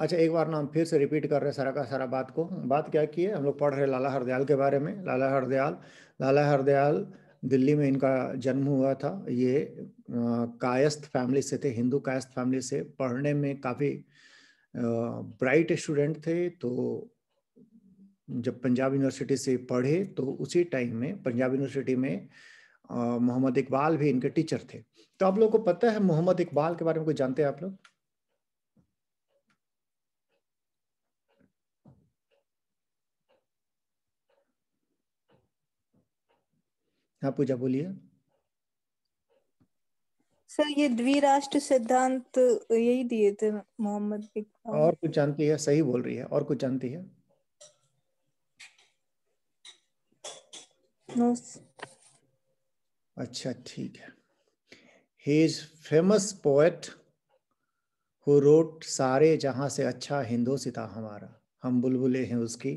अच्छा एक बार ना हम फिर से रिपीट कर रहे हैं सारा का सारा बात को बात क्या की है हम लोग पढ़ रहे लाला हरदयाल के बारे में लाला हरदयाल लाला हरदयाल दिल्ली में इनका जन्म हुआ था ये कायस्थ फैमिली से थे हिंदू कायस्थ फैमिली से पढ़ने में काफ़ी ब्राइट स्टूडेंट थे तो जब पंजाब यूनिवर्सिटी से पढ़े तो उसी टाइम में पंजाब यूनिवर्सिटी में मोहम्मद इकबाल भी इनके टीचर थे तो आप लोगों को पता है मोहम्मद इकबाल के बारे में कुछ जानते हैं आप लोग हाँ पूजा बोलिए सर ये द्विराष्ट्र सिद्धांत यही दिए थे मोहम्मद और कुछ जानती है सही बोल रही है और कुछ जानती है नो अच्छा ठीक है he is famous poet who wrote सारे जहां से अच्छा सिता हमारा हम बुलबुले हैं उसकी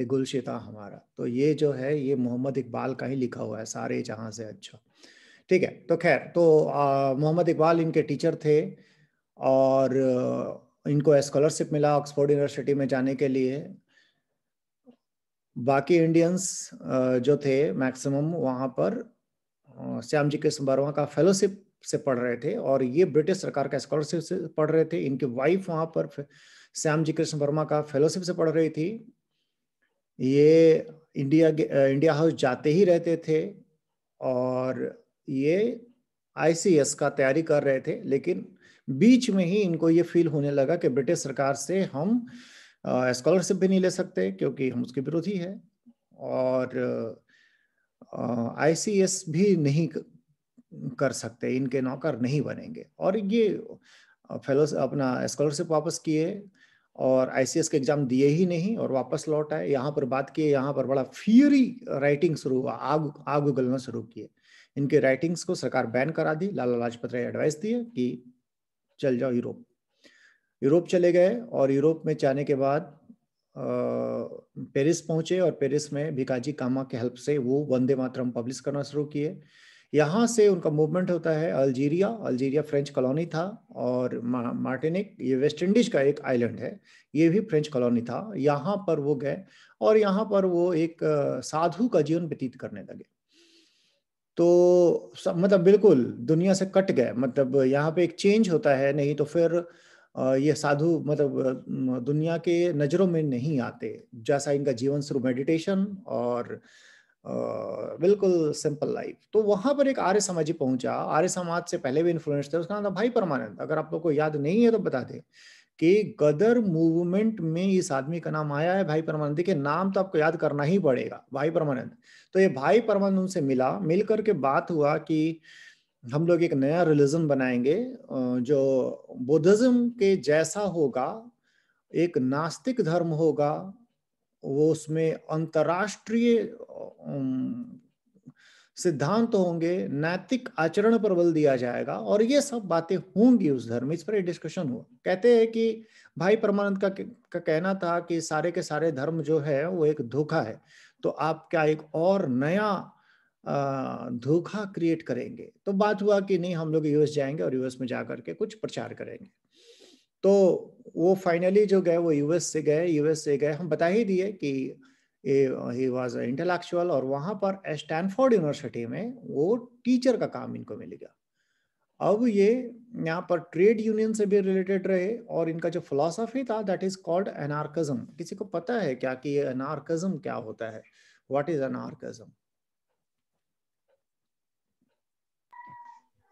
ये गुलशिता हमारा तो ये जो है ये मोहम्मद इकबाल का ही लिखा हुआ है सारे जहाँ से अच्छा ठीक है तो खैर तो मोहम्मद इकबाल इनके टीचर थे और इनको स्कॉलरशिप मिला ऑक्सफोर्ड यूनिवर्सिटी में जाने के लिए बाकी इंडियंस जो थे मैक्सिमम वहाँ पर श्याम जी कृष्ण वर्मा का फेलोशिप से पढ़ रहे थे और ये ब्रिटिश सरकार का स्कॉलरशिप से पढ़ रहे थे इनकी वाइफ वहाँ पर श्याम जी कृष्ण वर्मा का फेलोशिप से पढ़ रही थी ये इंडिया इंडिया हाउस जाते ही रहते थे और ये आईसीएस का तैयारी कर रहे थे लेकिन बीच में ही इनको ये फील होने लगा कि ब्रिटिश सरकार से हम स्कॉलरशिप भी नहीं ले सकते क्योंकि हम उसके विरोधी है और आईसीएस भी नहीं कर सकते इनके नौकर नहीं बनेंगे और ये फेलोस अपना स्कॉलरशिप वापस किए और आईसीएस के एग्जाम दिए ही नहीं और वापस लौट आए यहाँ पर बात किए यहाँ पर बड़ा फियरी राइटिंग शुरू हुआ आग आग उगलना शुरू किए इनके राइटिंग्स को सरकार बैन करा दी लाला लाजपत राय एडवाइस दिए कि चल जाओ यूरोप यूरोप चले गए और यूरोप में जाने के बाद पेरिस पहुंचे और पेरिस में भिकाजी कामा के हेल्प से वो वंदे मातरम पब्लिश करना शुरू किए यहाँ से उनका मूवमेंट होता है अल्जीरिया अल्जीरिया फ्रेंच कॉलोनी था और मार्टिनिक ये वेस्ट इंडीज़ का एक आइलैंड है ये भी फ्रेंच कॉलोनी था यहाँ पर वो गए और यहाँ पर वो एक साधु का जीवन व्यतीत करने लगे तो मतलब बिल्कुल दुनिया से कट गए मतलब यहाँ पे एक चेंज होता है नहीं तो फिर ये साधु मतलब दुनिया के नज़रों में नहीं आते जैसा इनका जीवन शुरू मेडिटेशन और बिल्कुल सिंपल लाइफ तो वहां पर एक आर्य समाजी पहुंचा आर्य समाज से पहले भी इन्फ्लुएंस थे उसका नाम था भाई परमानंद अगर आप लोग को याद नहीं है तो बता दें कि गदर मूवमेंट में इस आदमी का नाम आया है भाई परमानंद देखिए नाम तो आपको याद करना ही पड़ेगा भाई परमानंद तो ये भाई परमानंद उनसे मिला मिल करके बात हुआ कि हम लोग एक नया रिलीजन बनाएंगे जो बुद्धिज्म के जैसा होगा एक नास्तिक धर्म होगा वो उसमें अंतरराष्ट्रीय सिद्धांत होंगे नैतिक आचरण पर बल दिया जाएगा और ये सब बातें होंगी उस धर्म इस पर डिस्कशन हुआ कहते हैं कि भाई परमानंद का का कहना था कि सारे के सारे धर्म जो है वो एक धोखा है तो आप क्या एक और नया धोखा क्रिएट करेंगे तो बात हुआ कि नहीं हम लोग यूएस जाएंगे और यूएस में जाकर के कुछ प्रचार करेंगे तो वो फाइनली जो गए वो यूएस से गए यूएस से गए हम बता ही दिए कि ही वॉज इंटेलेक्चुअल और वहाँ पर स्टैनफोर्ड यूनिवर्सिटी में वो टीचर का काम इनको मिलेगा अब ये यहाँ पर ट्रेड यूनियन से भी रिलेटेड रहे और इनका जो फिलोसफी था दैट इज कॉल्ड एनार्कजम किसी को पता है क्या कि एनार्कजम क्या होता है व्हाट इज एनार्कजम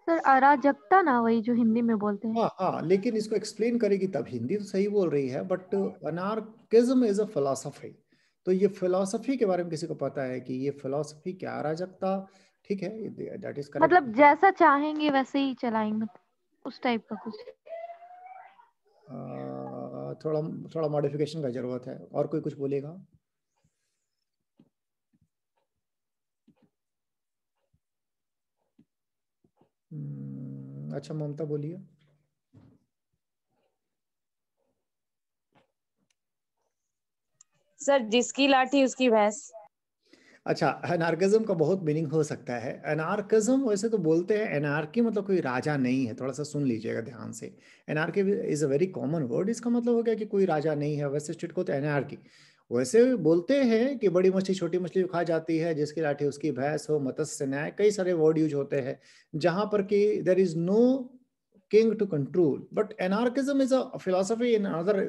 सर अराजकता ना वही जो हिंदी में बोलते हैं हाँ हाँ लेकिन इसको एक्सप्लेन करेगी तब हिंदी तो सही बोल रही है but anarchism is a philosophy तो ये फिलोसफी के बारे में किसी को पता है कि ये फिलोसफी क्या अराजकता ठीक है दैट इज मतलब जैसा चाहेंगे वैसे ही चलाएंगे उस टाइप का कुछ थोड़ा थोड़ा मॉडिफिकेशन का जरूरत है और कोई कुछ बोलेगा अच्छा ममता बोलिए सर जिसकी लाठी उसकी भैंस अच्छा एनार्किज्म का बहुत मीनिंग हो सकता है एनार्किज्म वैसे तो बोलते हैं एनार्की मतलब कोई राजा नहीं है थोड़ा सा सुन लीजिएगा ध्यान से anarchy is a very common word इसका मतलब हो गया कि कोई राजा नहीं है वैसे स्टेट को तो एनआरकी वैसे बोलते हैं कि बड़ी मछली छोटी मछली खा जाती है जिसकी लाठी उसकी भैंस हो मत्स्य न्याय कई सारे वर्ड यूज होते हैं जहां पर कि there is no king to control but anarchism is a philosophy in other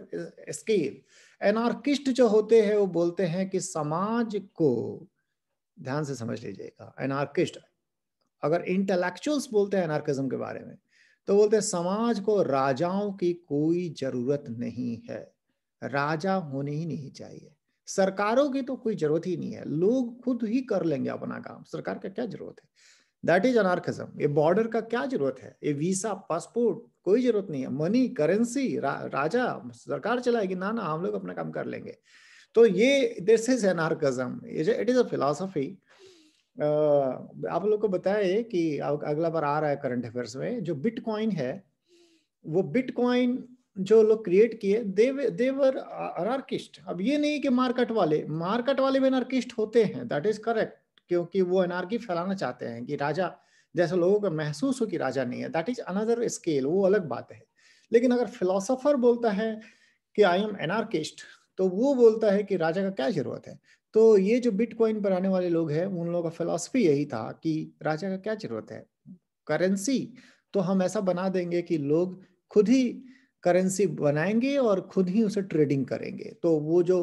scale anarchist जो होते हैं वो बोलते हैं कि समाज को ध्यान से समझ लीजिएगा एनार्किस्ट अगर इंटेलेक्चुअल्स बोलते हैं एनार्किज्म के बारे में तो बोलते हैं समाज को राजाओं की कोई जरूरत नहीं है राजा होने ही नहीं चाहिए सरकारों की तो कोई जरूरत ही नहीं है लोग खुद ही कर लेंगे अपना काम सरकार का क्या जरूरत है दैट इज अनार्किज्म ये बॉर्डर का क्या जरूरत है ये वीसा पासपोर्ट कोई जरूरत नहीं है मनी करेंसी रा, राजा सरकार चलाएगी ना ना हम लोग अपना काम कर लेंगे तो ये this is anarchism it is a philosophy आप लोग को बताए कि अगला बार आ रहा है करंट अफेयर्स में जो बिटकॉइन है वो बिटकॉइन जो लोग क्रिएट किए देवर अनार्किस्ट अब ये नहीं कि मार्केट वाले मार्केट वाले भी अनार्किस्ट होते हैं दैट इज करेक्ट क्योंकि वो एनार्की फैलाना चाहते हैं कि राजा जैसे लोगों को महसूस हो कि राजा नहीं है दैट इज अनदर स्केल वो अलग बात है लेकिन अगर फिलोसोफर बोलता है कि आई एम एनार्किस्ट तो वो बोलता है कि राजा का क्या जरूरत है तो ये जो बिटकॉइन पर आने वाले लोग हैं उन लोगों का फिलोसफी यही था कि राजा का क्या जरूरत है करेंसी तो हम ऐसा बना देंगे कि लोग खुद ही करेंसी बनाएंगे और खुद ही उसे ट्रेडिंग करेंगे तो वो जो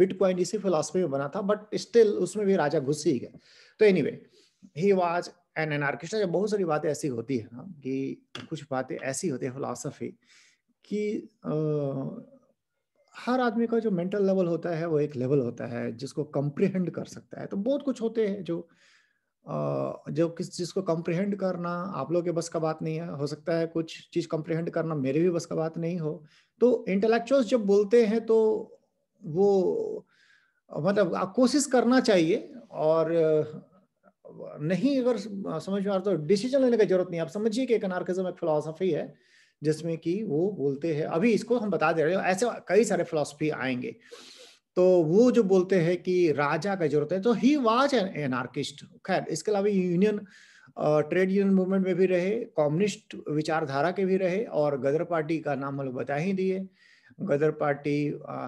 बिटकॉइन इसी फिलासफी में बना था बट स्टिल उसमें भी राजा घुस ही गया तो anyway he was an an anarchist जब बहुत सारी बातें ऐसी होती है ना कि कुछ बातें ऐसी होती है फिलासफी कि आ, हर आदमी का जो मेंटल लेवल होता है वो एक लेवल होता है जिसको कंप्रिहेंड कर सकता है तो बहुत कुछ होते हैं जो जो किस चीज़ को कम्प्रिहेंड करना आप लोग के बस का बात नहीं है हो सकता है कुछ चीज़ कम्प्रिहेंड करना मेरे भी बस का बात नहीं हो तो इंटेलेक्चुअल्स जब बोलते हैं तो वो मतलब कोशिश करना चाहिए और नहीं अगर समझ में आ रहा तो डिसीजन लेने की जरूरत नहीं आप समझिए कि एक अनार्किज्म एक फिलोसफी है जिसमें कि वो बोलते हैं अभी इसको हम बता दे रहे हैं ऐसे कई सारे फिलोसफी आएंगे तो वो जो बोलते हैं कि राजा का जरूरत है तो ही वाज एन एनार्किस्ट खैर इसके अलावा यूनियन ट्रेड यूनियन मूवमेंट में भी रहे कम्युनिस्ट विचारधारा के भी रहे और गदर पार्टी का नाम हम लोग बता ही दिए गदर पार्टी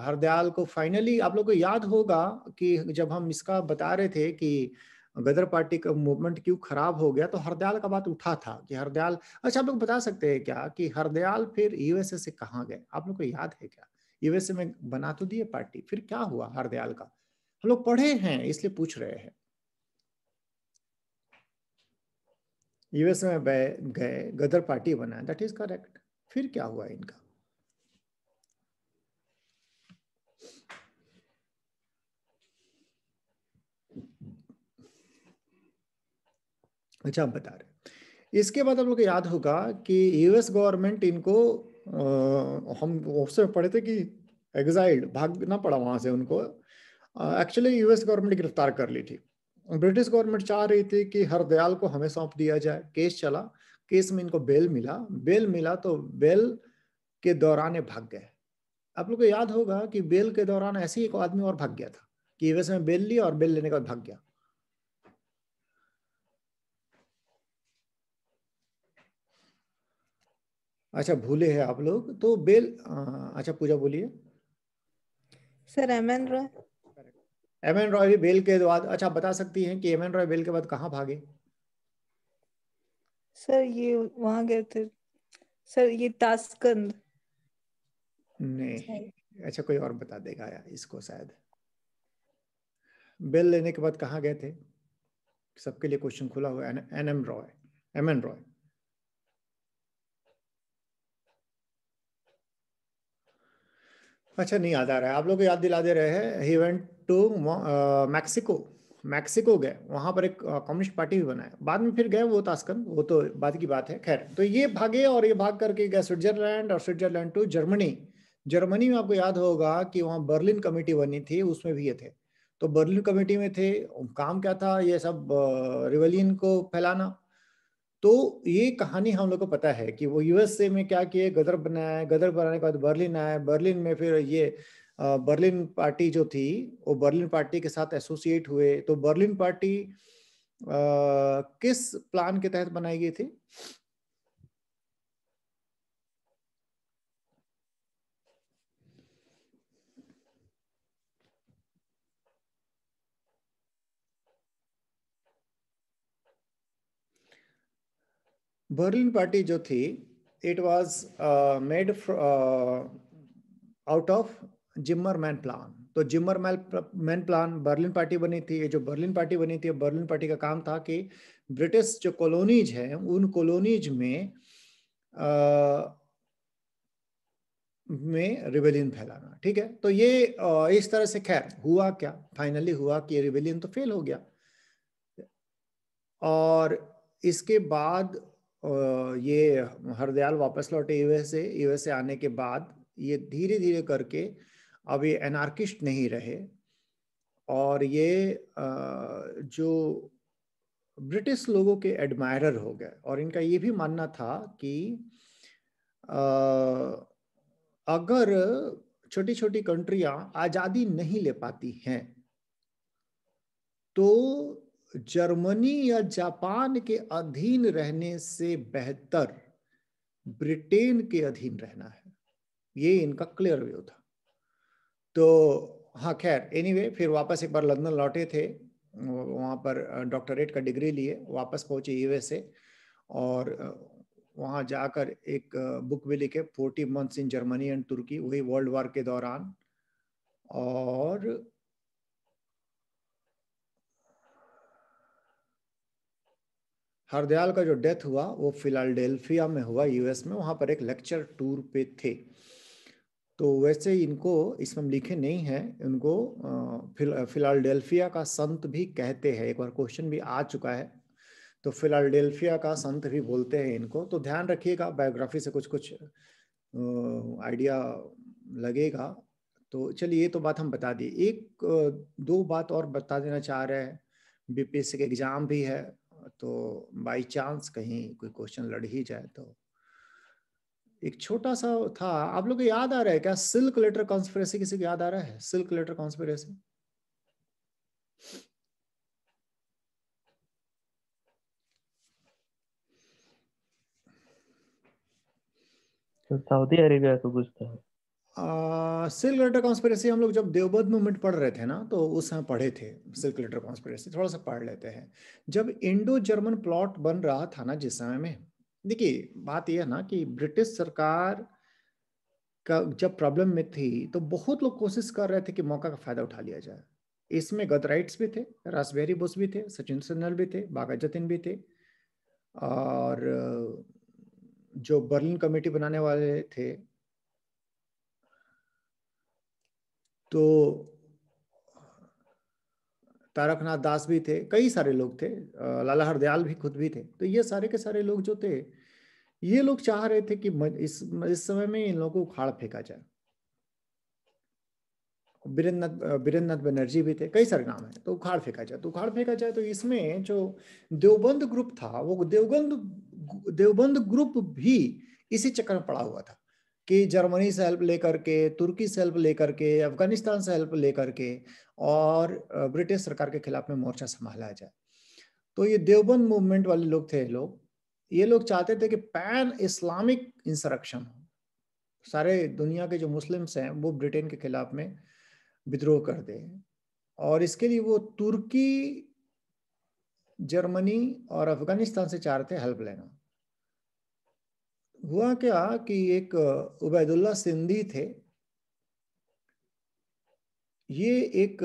हरदयाल को फाइनली आप लोग को याद होगा कि जब हम इसका बता रहे थे कि गदर पार्टी का मूवमेंट क्यों खराब हो गया तो हरदयाल का बात उठा था कि हरदयाल अच्छा आप लोग बता सकते हैं क्या कि हरदयाल फिर यूएसए से कहाँ गए आप लोग को याद है क्या यूएसए में बना तो दिए पार्टी फिर क्या हुआ हरदयाल का हम लोग पढ़े हैं इसलिए पूछ रहे हैं यूएस में गए गदर पार्टी बनाया दैट इज करेक्ट फिर क्या हुआ इनका अच्छा बता रहे इसके बाद आप लोग को याद होगा कि यूएस गवर्नमेंट इनको आ, हम उससे पढ़े थे कि एग्जाइल्ड भागना पड़ा वहां से उनको एक्चुअली यूएस गवर्नमेंट गिरफ्तार कर ली थी ब्रिटिश गवर्नमेंट चाह रही थी कि हर दयाल को हमें सौंप दिया जाए केस चला केस में इनको बेल मिला बेल मिला तो बेल के दौरान भाग गए आप लोग को याद होगा कि बेल के दौरान ऐसे ही एक आदमी और भाग गया था कि यूएस में बेल लिया और बेल लेने के बाद भाग गया अच्छा भूले हैं आप लोग तो बेल अच्छा पूजा बोलिए sir M N Roy M N Roy भी बेल के बाद अच्छा बता सकती हैं कि एम एन रॉय बेल के बाद कहाँ भागे सर ये वहां गए थे सर ये तास्कंद नहीं अच्छा।, अच्छा कोई और बता देगा यार इसको शायद बेल लेने के बाद कहाँ गए थे सबके लिए क्वेश्चन खुला हुआ N M Roy M N Roy अच्छा नहीं याद आ रहा है आप लोग याद दिला दे रहे हैं he went to Mexico Mexico गए वहाँ पर एक कम्युनिस्ट uh, पार्टी भी बनाया बाद में फिर गए वो तास्कन वो तो बाद की बात है खैर तो ये भागे और ये भाग करके गए स्विट्जरलैंड और स्विट्जरलैंड टू जर्मनी जर्मनी में आपको याद होगा कि वहाँ बर्लिन कमेटी बनी थी उसमें भी ये थे तो बर्लिन कमेटी में थे काम क्या था ये सब रिवेलियन uh, को फैलाना तो ये कहानी हम लोग को पता है कि वो यूएसए में क्या किए गदर बनाया गदर बनाने के बाद बर्लिन आया बर्लिन में फिर ये बर्लिन पार्टी जो थी वो बर्लिन पार्टी के साथ एसोसिएट हुए तो बर्लिन पार्टी आ, किस प्लान के तहत बनाई गई थी बर्लिन पार्टी जो थी it was made out of Zimmermann plan तो Zimmermann plan Berlin party बनी थी ये जो बर्लिन पार्टी बनी थी बर्लिन पार्टी का काम था कि ब्रिटिश जो कॉलोनीज हैं उन कॉलोनीज में आ, uh, में रिवेलियन फैलाना ठीक है तो ये uh, इस तरह से खैर हुआ क्या फाइनली हुआ कि रिवेलियन तो फेल हो गया और इसके बाद ये हरदयाल वापस लौटे यूएस से यूएस से आने के बाद ये धीरे धीरे करके अब ये एनार्किस्ट नहीं रहे और ये जो ब्रिटिश लोगों के एडमायरर हो गए और इनका ये भी मानना था कि अगर छोटी छोटी कंट्रियां आज़ादी नहीं ले पाती हैं तो जर्मनी या जापान के अधीन रहने से बेहतर ब्रिटेन के अधीन रहना है ये इनका क्लियर व्यू था तो हाँ खैर एनीवे anyway, फिर वापस एक बार लंदन लौटे थे वहाँ पर डॉक्टरेट का डिग्री लिए वापस पहुँचे यूएसए और वहाँ जाकर एक बुक भी लिखे forty months in Germany and Turkey वही वर्ल्ड वॉर के दौरान और हरदयाल का जो डेथ हुआ वो फिलाडेल्फिया में हुआ यूएस में वहाँ पर एक लेक्चर टूर पे थे तो वैसे इनको इसमें हम लिखे नहीं हैं इनको फिलाडेल्फिया का संत भी कहते हैं एक बार क्वेश्चन भी आ चुका है तो फिलाडेल्फिया का संत भी बोलते हैं इनको तो ध्यान रखिएगा बायोग्राफी से कुछ कुछ आइडिया लगेगा तो चलिए ये तो बात हम बता दिए एक दो बात और बता देना चाह रहे हैं बीपीएससी के एग्ज़ाम भी है तो बाय चांस कहीं कोई क्वेश्चन लड़ ही जाए तो एक छोटा सा था आप लोग को याद आ रहा है क्या सिल्क लेटर कॉन्स्पिरेसी किसी को याद आ रहा है silk letter conspiracy Saudi Arabia को कुछ था सिल्क लेटर कॉन्स्परेसी हम लोग जब देवबद मूवमेंट पढ़ रहे थे ना तो उस समय पढ़े थे सिल्क लेटर कॉन्स्परेसी थोड़ा सा पढ़ लेते हैं जब इंडो जर्मन प्लॉट बन रहा था ना जिस समय में देखिए बात यह है ना कि ब्रिटिश सरकार का जब प्रॉब्लम में थी तो बहुत लोग कोशिश कर रहे थे कि मौका का फायदा उठा लिया जाए इसमें गदराइट्स भी थे रासबेरी बोस भी थे सचिन सिन्नल भी थे बागा जतिन भी थे और जो बर्लिन कमेटी बनाने वाले थे तो तारकनाथ दास भी थे कई सारे लोग थे लाला हरदयाल भी खुद भी थे तो ये सारे के सारे लोग जो थे ये लोग चाह रहे थे कि इस इस समय में इन लोगों को उखाड़ फेंका जाए बीरेंद्रनाथ बीरेंद्रनाथ बनर्जी भी थे कई सारे नाम है तो उखाड़ फेंका जाए तो उखाड़ फेंका जाए तो इसमें जो देवबंद ग्रुप था वो देवबंद देवबंद ग्रुप भी इसी चक्कर में पड़ा हुआ था कि जर्मनी से हेल्प लेकर के तुर्की से हेल्प लेकर के अफगानिस्तान से हेल्प लेकर के और ब्रिटिश सरकार के खिलाफ में मोर्चा संभाला जाए तो ये देवबंद मूवमेंट वाले लोग थे लोग ये लोग चाहते थे कि पैन इस्लामिक इंसरक्शन हो सारे दुनिया के जो मुस्लिम्स हैं वो ब्रिटेन के खिलाफ में विद्रोह कर दे और इसके लिए वो तुर्की जर्मनी और अफगानिस्तान से चाह रहे थे हेल्प लेना हुआ क्या कि एक उबैदुल्ला सिंधी थे ये एक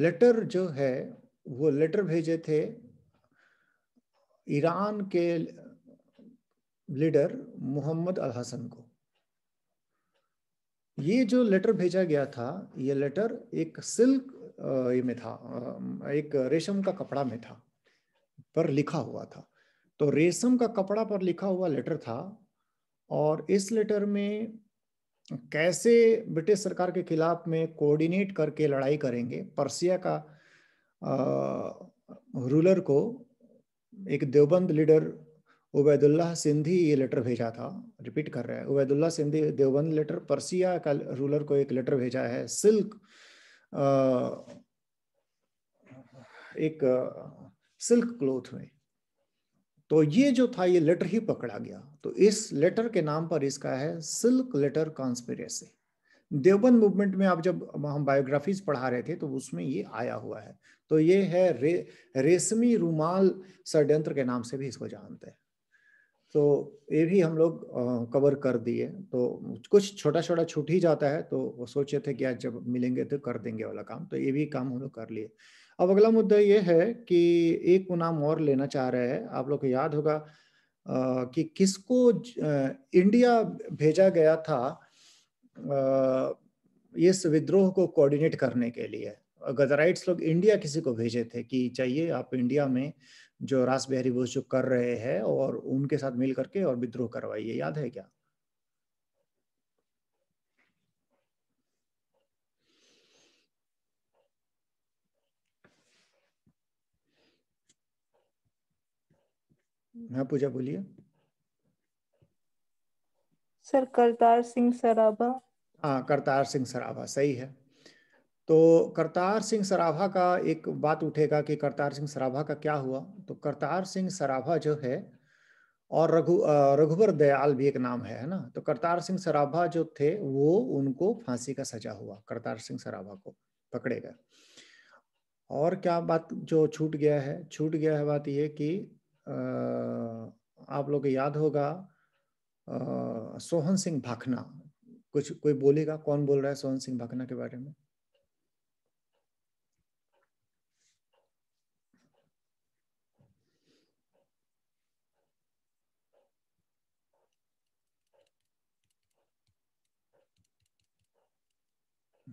लेटर जो है वो लेटर भेजे थे ईरान के लीडर मोहम्मद अल हसन को ये जो लेटर भेजा गया था ये लेटर एक सिल्क में था एक रेशम का कपड़ा में था पर लिखा हुआ था तो रेशम का कपड़ा पर लिखा हुआ लेटर था और इस लेटर में कैसे ब्रिटिश सरकार के खिलाफ में कोऑर्डिनेट करके लड़ाई करेंगे पर्सिया का आ, रूलर को एक देवबंद लीडर उबैदुल्लाह सिंधी ये लेटर भेजा था रिपीट कर रहे हैं उबैदुल्लाह सिंधी देवबंद लेटर पर्सिया का रूलर को एक लेटर भेजा है सिल्क आ, एक सिल्क क्लोथ में तो ये जो था ये लेटर ही पकड़ा गया तो इस लेटर के नाम पर इसका है silk letter conspiracy Deoband movement में आप जब हम बायोग्राफीज पढ़ा रहे थे तो उसमें ये आया हुआ है तो ये है रे, रेशमी रूमाल षड्यंत्र के नाम से भी इसको जानते हैं तो ये भी हम लोग कवर कर दिए तो कुछ छोटा छोटा छूट ही जाता है तो वो सोचे थे कि आज जब मिलेंगे तो कर देंगे वाला काम तो ये भी काम हम लोग कर लिए अब अगला मुद्दा ये है कि एक नाम और लेना चाह रहे हैं आप लोग को याद होगा कि किसको इंडिया भेजा गया था इस विद्रोह को कोऑर्डिनेट करने के लिए गजराइट्स लोग इंडिया किसी को भेजे थे कि चाहिए आप इंडिया में जो रास बिहारी बोस जो कर रहे हैं और उनके साथ मिल करके और विद्रोह करवाइए याद है क्या हाँ पूजा बोलिए सर करतार सिंह सराबा हाँ करतार सिंह सराबा सही है तो करतार सिंह सराभा का एक बात उठेगा कि करतार सिंह सराभा का क्या हुआ तो करतार सिंह सराभा जो है और रघु रघुवर दयाल भी एक नाम है ना तो करतार सिंह सराभा जो थे वो उनको फांसी का सजा हुआ करतार सिंह सराभा को पकड़े गए और क्या बात जो छूट गया है छूट गया है बात ये कि आप लोग याद होगा सोहन सिंह भाखना कुछ कोई बोलेगा कौन बोल रहा है सोहन सिंह भाखना के बारे में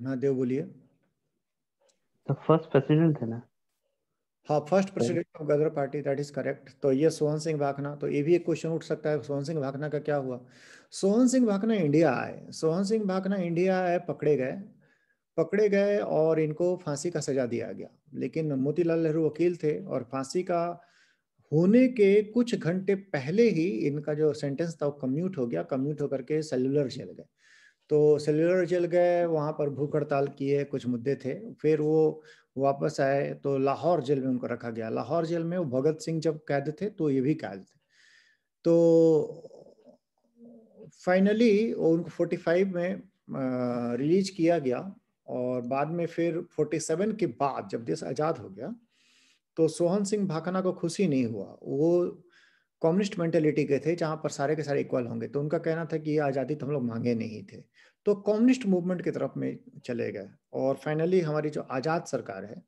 हाँ देव बोलिए तो फर्स्ट प्रेसिडेंट थे ना हाँ first president of Ghadar party that is correct तो ये सोहन सिंह भाखना तो ये भी एक क्वेश्चन उठ सकता है सोहन सिंह भाखना का क्या हुआ सोहन सिंह भाखना इंडिया आए सोहन सिंह भाखना इंडिया आए पकड़े गए पकड़े गए और इनको फांसी का सजा दिया गया लेकिन मोतीलाल नेहरू वकील थे और फांसी का होने के कुछ घंटे पहले ही इनका जो सेंटेंस था वो कम्यूट हो गया कम्यूट होकर के सेलुलर जेल गए तो सेलुलर जेल गए वहाँ पर भूख हड़ताल किए कुछ मुद्दे थे फिर वो वापस आए तो लाहौर जेल में उनको रखा गया लाहौर जेल में वो भगत सिंह जब कैद थे तो ये भी कैद थे तो फाइनली उनको 45 में रिलीज किया गया और बाद में फिर 47 के बाद जब देश आज़ाद हो गया तो सोहन सिंह भाखना को खुशी नहीं हुआ वो कम्युनिस्ट मेंटेलिटी के थे जहाँ पर सारे के सारे इक्वल होंगे तो उनका कहना था कि ये आज़ादी तो हम लोग मांगे नहीं थे तो कम्युनिस्ट मूवमेंट की तरफ में चले गए और फाइनली हमारी जो आज़ाद सरकार है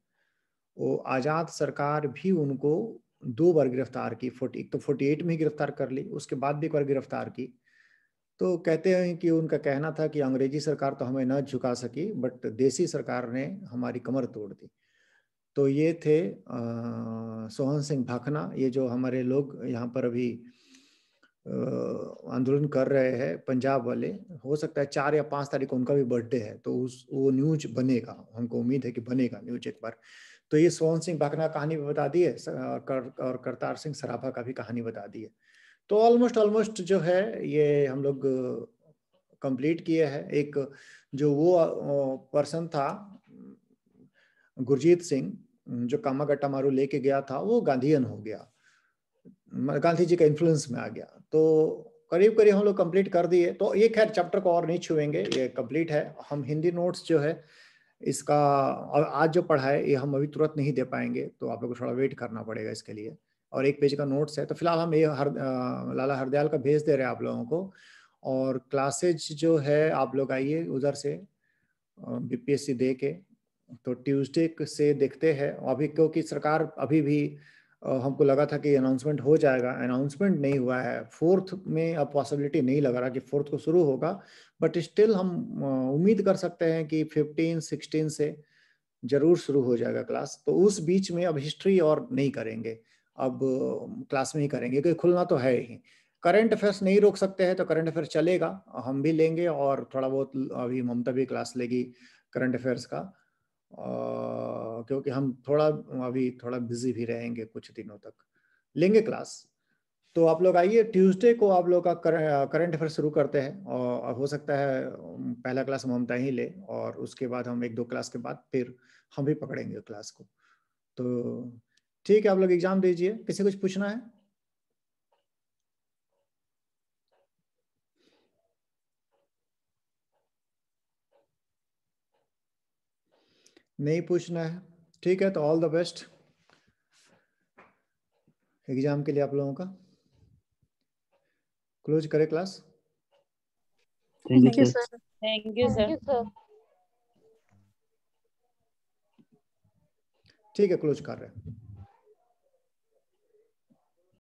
वो आज़ाद सरकार भी उनको दो बार गिरफ्तार की फोर्टी एक तो फोर्टी एट में ही गिरफ्तार कर ली उसके बाद भी एक बार गिरफ्तार की तो कहते हैं कि उनका कहना था कि अंग्रेजी सरकार तो हमें न झुका सकी बट देसी सरकार ने हमारी कमर तोड़ दी तो ये थे सोहन सिंह भाखना ये जो हमारे लोग यहाँ पर अभी आंदोलन कर रहे हैं पंजाब वाले हो सकता है चार या पाँच तारीख को उनका भी बर्थडे है तो उस वो न्यूज बनेगा हमको उम्मीद है कि बनेगा न्यूज एक बार तो ये सोहन सिंह भाखना कहानी भी बता दी है कर, और करतार सिंह सराफा का भी कहानी बता दी है तो ऑलमोस्ट ऑलमोस्ट जो है ये हम लोग कंप्लीट किए है एक जो वो पर्सन था गुरजीत सिंह हम्म, जो कामा गट्टा मारू लेके गया था वो गांधीयन हो गया गांधी जी का इन्फ्लुएंस में आ गया तो करीब करीब हम लोग कंप्लीट कर दिए तो ये खैर चैप्टर को और नहीं छुएंगे ये कंप्लीट है हम हिंदी नोट्स जो है इसका और आज जो पढ़ा है ये हम अभी तुरंत नहीं दे पाएंगे तो आप लोग को थोड़ा वेट करना पड़ेगा इसके लिए और एक पेज का नोट्स है तो फिलहाल हम ये हर लाला हरदयाल का भेज दे रहे हैं आप लोगों को और क्लासेज जो है आप लोग आइए उधर से बीपीएससी दे के तो ट्यूसडे से देखते हैं अभी क्योंकि सरकार अभी भी हमको लगा था कि अनाउंसमेंट हो जाएगा अनाउंसमेंट नहीं हुआ है फोर्थ में अब पॉसिबिलिटी नहीं लग रहा कि फोर्थ को शुरू होगा बट स्टिल हम उम्मीद कर सकते हैं कि फिफ्टीन सिक्सटीन से जरूर शुरू हो जाएगा क्लास तो उस बीच में अब हिस्ट्री और नहीं करेंगे अब क्लास में ही करेंगे क्योंकि खुलना तो है ही करंट अफेयर्स नहीं रोक सकते हैं तो करंट अफेयर चलेगा हम भी लेंगे और थोड़ा बहुत अभी ममता भी क्लास लेगी करंट अफेयर्स का क्योंकि हम थोड़ा अभी थोड़ा बिजी भी रहेंगे कुछ दिनों तक लेंगे क्लास तो आप लोग आइए ट्यूसडे को आप लोग का करंट अफेयर शुरू करते हैं और हो सकता है पहला क्लास ममता ही ले और उसके बाद हम एक दो क्लास के बाद फिर हम भी पकड़ेंगे क्लास को तो ठीक है आप लोग एग्जाम दीजिए किसी कुछ पूछना है नहीं पूछना है ठीक है तो ऑल द बेस्ट एग्जाम के लिए आप लोगों का क्लोज करें class thank you sir thank you sir ठीक है क्लोज कर रहे हैं